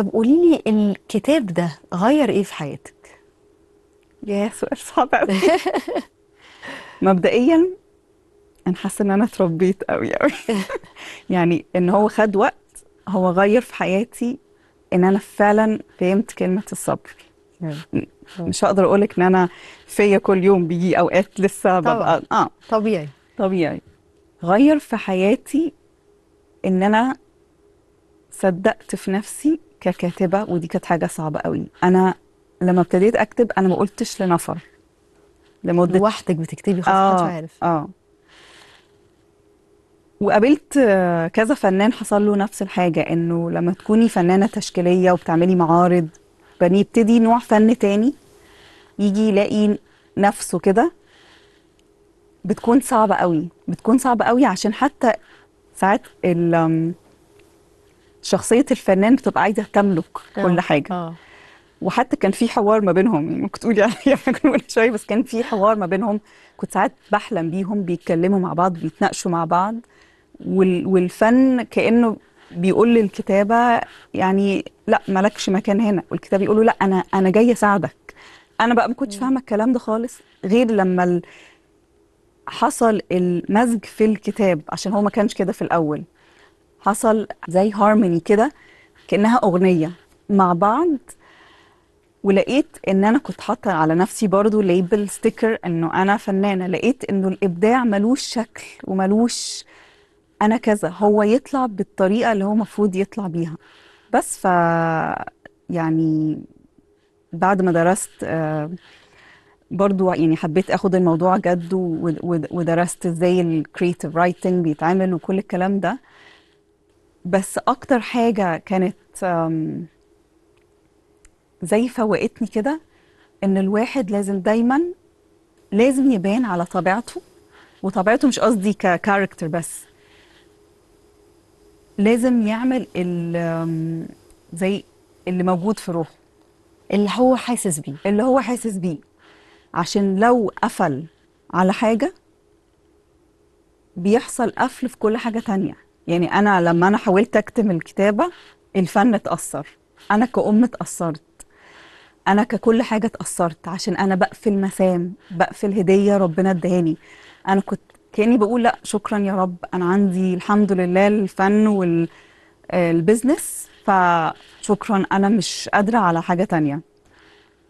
طب قولي لي الكتاب ده غير ايه في حياتك؟ يا سؤال صعب قوي مبدئيا انا حاسه ان انا اتربيت قوي قوي يعني ان هو خد وقت هو غير في حياتي ان انا فعلا فهمت كلمه الصبر مش هقدر اقول لك ان انا فيا كل يوم بيجي اوقات لسه طبعا. ببقى اه طبيعي طبيعي غير في حياتي ان انا صدقت في نفسي ككاتبه ودي كانت حاجه صعبه قوي انا لما ابتديت اكتب انا ما قلتش لنفر لمده لوحدك بتكتبي خلاص آه مش عارف اه وقابلت كذا فنان حصل له نفس الحاجه انه لما تكوني فنانه تشكيليه وبتعملي معارض بنبتدي نوع فن تاني يجي يلاقي نفسه كده بتكون صعبه قوي بتكون صعبه قوي عشان حتى ساعات ال شخصيه الفنان بتبقى عايزه تملك اه، كل حاجه آه. وحتى كان في حوار ما بينهم ممكن تقولي عليا كل شويه بس كان في حوار ما بينهم كنت ساعات بحلم بيهم بيتكلموا مع بعض بيتناقشوا مع بعض وال والفن كانه بيقول للكتابه يعني لا مالكش مكان هنا والكتاب يقول له لا انا انا جايه اساعدك انا بقى ما كنتش فاهمه الكلام ده خالص غير لما حصل المزج في الكتاب عشان هو ما كانش كده في الاول حصل زي هارموني كده كانها اغنيه مع بعض ولقيت ان انا كنت حاطه على نفسي برضو ليبل ستيكر انه انا فنانه لقيت انه الابداع ملوش شكل وملوش انا كذا هو يطلع بالطريقه اللي هو المفروض يطلع بيها بس ف يعني بعد ما درست آه، برضو يعني حبيت اخد الموضوع جد ودرست ازاي الكريتيف رايتنج بيتعمل وكل الكلام ده بس اكتر حاجه كانت زي فوقتني كده ان الواحد لازم دايما لازم يبان على طبيعته وطبيعته مش قصدي ككاركتر بس لازم يعمل زي اللي موجود في روحه اللي هو حاسس بيه اللي هو حاسس بيه عشان لو قفل على حاجه بيحصل قفل في كل حاجه تانية يعني انا لما انا حاولت اكتم الكتابه الفن اتاثر انا كأم اتاثرت انا ككل حاجه اتاثرت عشان انا بقفل مسام بقفل هديه ربنا ادهاني انا كنت كاني بقول لا شكرا يا رب انا عندي الحمد لله الفن والبزنس آه، فشكرا انا مش قادره على حاجه تانية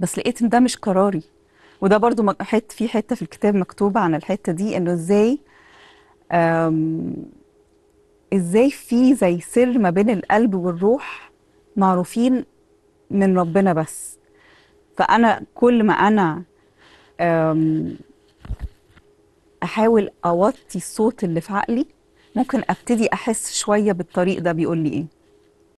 بس لقيت ان ده مش قراري وده برضو حت في حته في الكتاب مكتوبه عن الحته دي انه ازاي ازاي في زي سر ما بين القلب والروح معروفين من ربنا بس فانا كل ما انا احاول اوطي الصوت اللي في عقلي ممكن ابتدي احس شويه بالطريق ده بيقول لي ايه